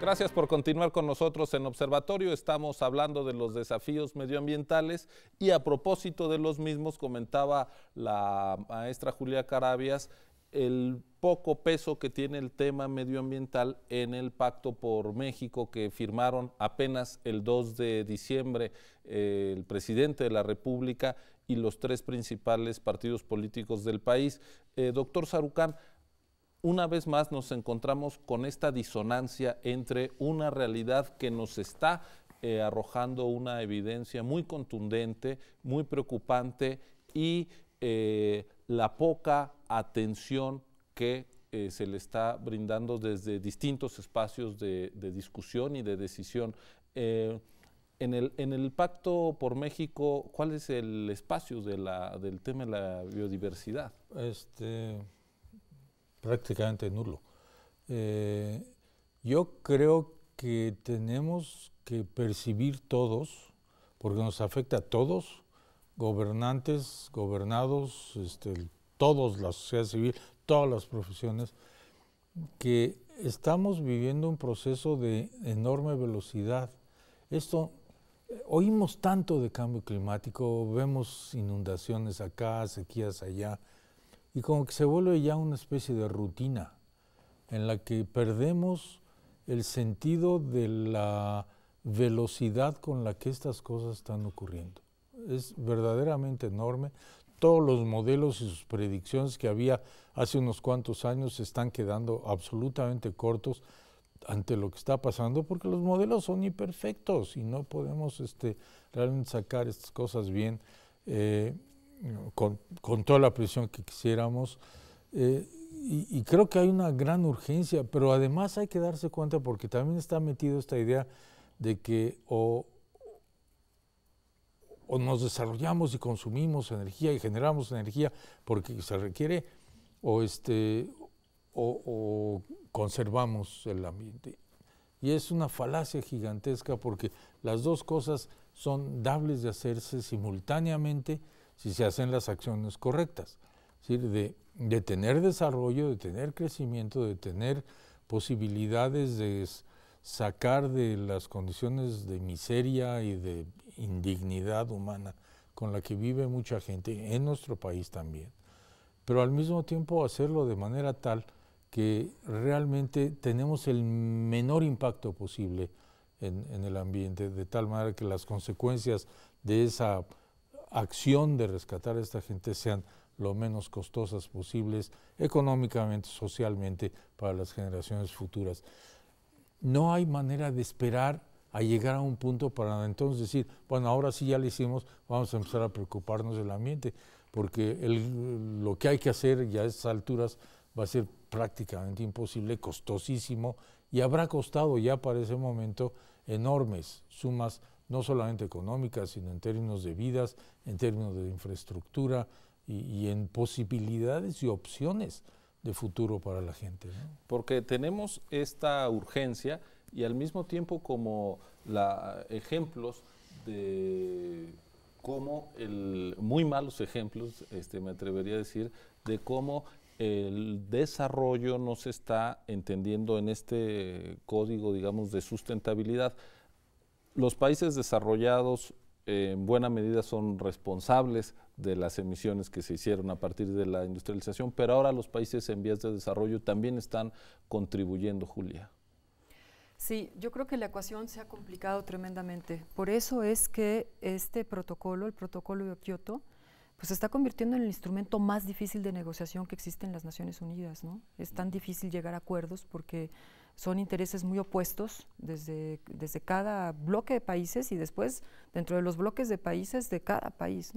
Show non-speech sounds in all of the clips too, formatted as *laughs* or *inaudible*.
Gracias por continuar con nosotros en Observatorio. Estamos hablando de los desafíos medioambientales y a propósito de los mismos comentaba la maestra Julia Carabias el poco peso que tiene el tema medioambiental en el pacto por México que firmaron apenas el 2 de diciembre eh, el presidente de la República y los tres principales partidos políticos del país. Eh, doctor Sarucán, una vez más nos encontramos con esta disonancia entre una realidad que nos está eh, arrojando una evidencia muy contundente, muy preocupante y eh, la poca atención que eh, se le está brindando desde distintos espacios de, discusión y de decisión. En el, Pacto por México, ¿cuál es el espacio del tema de la biodiversidad? Este, prácticamente nulo. Eh, yo creo que tenemos que percibir todos, porque nos afecta a todos, gobernantes, gobernados, este, todos, la sociedad civil, todas las profesiones, que estamos viviendo un proceso de enorme velocidad. Esto, eh, oímos tanto de cambio climático, vemos inundaciones acá, sequías allá, y como que se vuelve ya una especie de rutina en la que perdemos el sentido de la velocidad con la que estas cosas están ocurriendo. Es verdaderamente enorme. Todos los modelos y sus predicciones que había hace unos cuantos años se están quedando absolutamente cortos ante lo que está pasando porque los modelos son imperfectos y no podemos este, realmente sacar estas cosas bien. Eh, con, con toda la presión que quisiéramos. Eh, y, creo que hay una gran urgencia, pero además hay que darse cuenta porque también está metido esta idea de que o, o nos desarrollamos y consumimos energía y generamos energía porque se requiere, o, este, o, o conservamos el ambiente. Y es una falacia gigantesca porque las dos cosas son dables de hacerse simultáneamente si se hacen las acciones correctas. de, tener desarrollo, de tener crecimiento, de tener posibilidades de sacar de las condiciones de miseria y de indignidad humana con la que vive mucha gente en nuestro país también, pero al mismo tiempo hacerlo de manera tal que realmente tenemos el menor impacto posible en, en el ambiente, de tal manera que las consecuencias de esa acción de rescatar a esta gente sean lo menos costosas posibles económicamente, socialmente, para las generaciones futuras. No hay manera de esperar a llegar a un punto para entonces decir, bueno, ahora sí ya lo hicimos, vamos a empezar a preocuparnos del ambiente, porque lo que hay que hacer ya a estas alturas va a ser prácticamente imposible, costosísimo, y habrá costado ya para ese momento enormes sumas no solamente económicas, sino en términos de vidas, en términos de infraestructura y, en posibilidades y opciones de futuro para la gente. Porque tenemos esta urgencia y al mismo tiempo como la, ejemplos de cómo el, muy malos ejemplos, este, me atrevería a decir, de cómo el desarrollo no se está entendiendo en este código, digamos, de sustentabilidad los países desarrollados eh, en buena medida son responsables de las emisiones que se hicieron a partir de la industrialización, pero ahora los países en vías de desarrollo también están contribuyendo, Julia. Sí, yo creo que la ecuación se ha complicado tremendamente. Por eso es que este protocolo, el protocolo de Kioto, pues se está convirtiendo en el instrumento más difícil de negociación que existe en las Naciones Unidas, Es tan difícil llegar a acuerdos porque son intereses muy opuestos desde, desde cada bloque de países y después dentro de los bloques de países de cada país.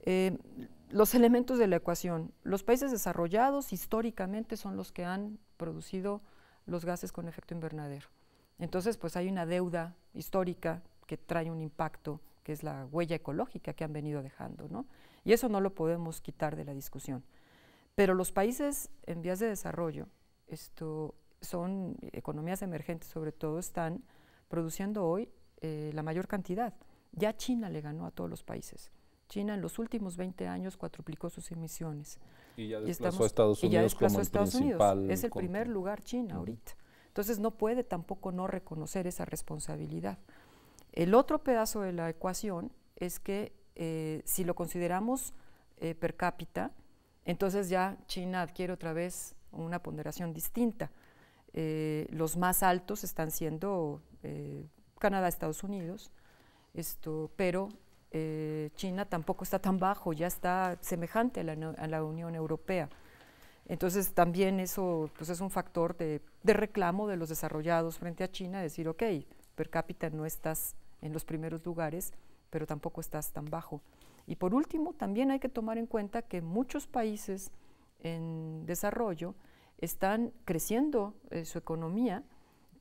Eh, los elementos de la ecuación. Los países desarrollados históricamente son los que han producido los gases con efecto invernadero. Entonces, pues hay una deuda histórica que trae un impacto, que es la huella ecológica que han venido dejando, Y eso no lo podemos quitar de la discusión. Pero los países en vías de desarrollo, esto, son economías emergentes, sobre todo, están produciendo hoy eh, la mayor cantidad. Ya China le ganó a todos los países. China en los últimos 20 años cuatruplicó sus emisiones. Y ya desplazó a Estados Unidos. Y ya desplazó Estados Unidos. Es el primer lugar China ahorita. Entonces no puede tampoco no reconocer esa responsabilidad. El otro pedazo de la ecuación es que eh, si lo consideramos eh, per cápita, entonces ya China adquiere otra vez una ponderación distinta. Eh, los más altos están siendo eh, Canadá, Estados Unidos, esto, pero eh, China tampoco está tan bajo, ya está semejante a la, Unión Europea. Entonces también eso pues, es un factor de, de reclamo de los desarrollados frente a China, decir, ok, per cápita no estás en los primeros lugares, pero tampoco estás tan bajo. Y por último, también hay que tomar en cuenta que muchos países en desarrollo están creciendo eh, su economía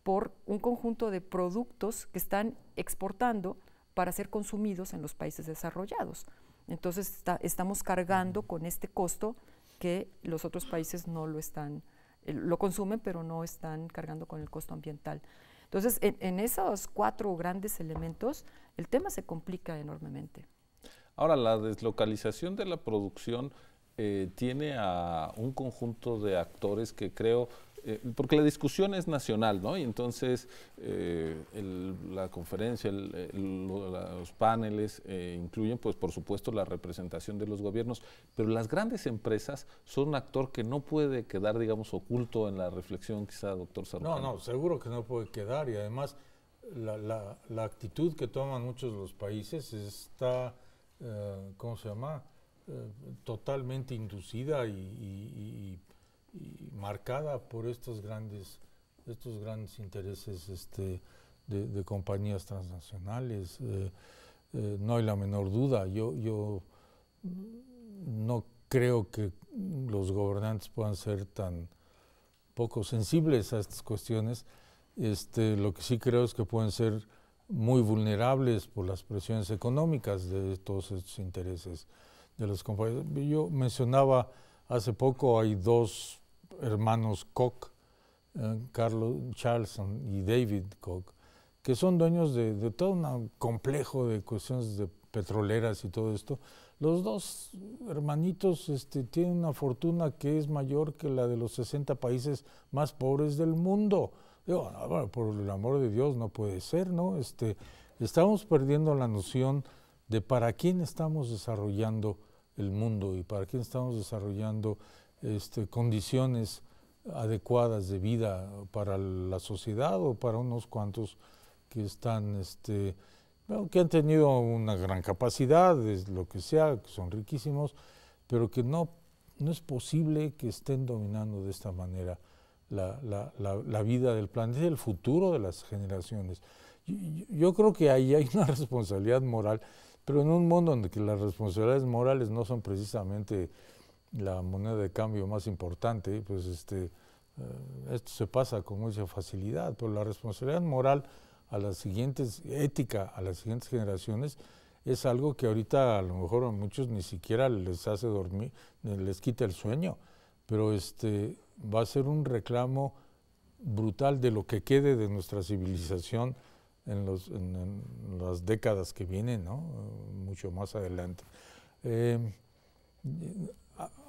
por un conjunto de productos que están exportando para ser consumidos en los países desarrollados. Entonces estamos cargando con este costo que los otros países no lo están, eh, lo consumen, pero no están cargando con el costo ambiental. Entonces, en, esos cuatro grandes elementos, el tema se complica enormemente. Ahora, la deslocalización de la producción eh, tiene a un conjunto de actores que creo eh, porque la discusión es nacional, ¿no? Y entonces eh, la conferencia, los paneles incluyen, pues por supuesto, la representación de los gobiernos, pero las grandes empresas son un actor que no puede quedar, digamos, oculto en la reflexión, quizá, doctor Sarukano. No, no, seguro que no puede quedar y además la, actitud que toman muchos de los países está, ¿cómo se llama? totalmente inducida y, marcada por estos grandes, estos grandes intereses este, de, compañías transnacionales. Eh, eh, no hay la menor duda. Yo, no creo que los gobernantes puedan ser tan poco sensibles a estas cuestiones. Este, lo que sí creo es que pueden ser muy vulnerables por las presiones económicas de todos estos intereses de los compañeros. Yo mencionaba hace poco, hay dos hermanos Koch, eh, Carlos Charlson y David Koch, que son dueños de, de todo un complejo de cuestiones de petroleras y todo esto. Los dos hermanitos este, tienen una fortuna que es mayor que la de los 60 países más pobres del mundo. Ah, por el amor de Dios no puede ser, ¿no? Este, estamos perdiendo la noción de para quién estamos desarrollando el mundo y para quién estamos desarrollando este, condiciones adecuadas de vida para la sociedad o para unos cuantos que están, este, que han tenido una gran capacidad, lo que sea, que son riquísimos, pero que no, no es posible que estén dominando de esta manera la, vida del planeta el futuro de las generaciones. yo creo que ahí hay una *laughs* responsabilidad moral pero en un mundo en el que las responsabilidades morales no son precisamente la moneda de cambio más importante, pues este, eh, esto se pasa con mucha facilidad, pero la responsabilidad moral a las siguientes, ética a las siguientes generaciones, es algo que ahorita a lo mejor a muchos ni siquiera les hace dormir, les quita el sueño, pero este, va a ser un reclamo brutal de lo que quede de nuestra civilización en, los, en, las décadas que vienen, ¿no? mucho más adelante. Eh,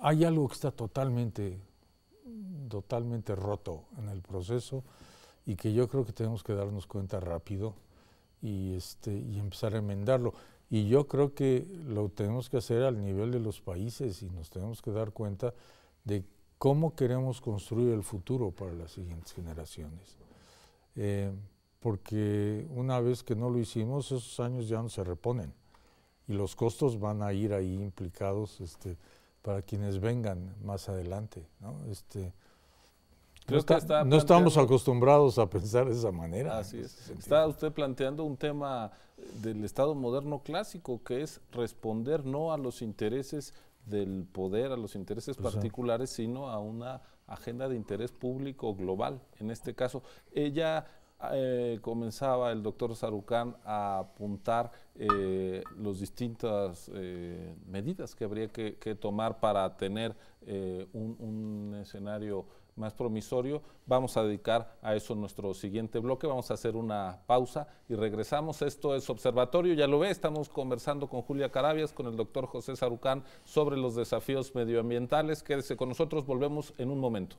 hay algo que está totalmente, totalmente roto en el proceso y que yo creo que tenemos que darnos cuenta rápido y, este, y empezar a enmendarlo. Y yo creo que lo tenemos que hacer al nivel de los países y nos tenemos que dar cuenta de cómo queremos construir el futuro para las siguientes generaciones. Eh, porque una vez que no lo hicimos, esos años ya no se reponen y los costos van a ir ahí implicados este, para quienes vengan más adelante. ¿no? Este, no, estamos acostumbrados a pensar de esa manera. Así es. Está usted planteando un tema del Estado moderno clásico, que es responder no a los intereses del poder, a los intereses pues particulares, sino a una agenda de interés público global, en este caso. Ella eh, comenzaba el doctor Sarucán a apuntar eh, las distintas eh, medidas que habría que, tomar para tener un, escenario más promisorio. Vamos a dedicar a eso nuestro siguiente bloque. Vamos a hacer una pausa y regresamos. Esto es Observatorio, ya lo ve, estamos conversando con Julia Carabias, con el doctor José Sarucán sobre los desafíos medioambientales. Quédese con nosotros, volvemos en un momento.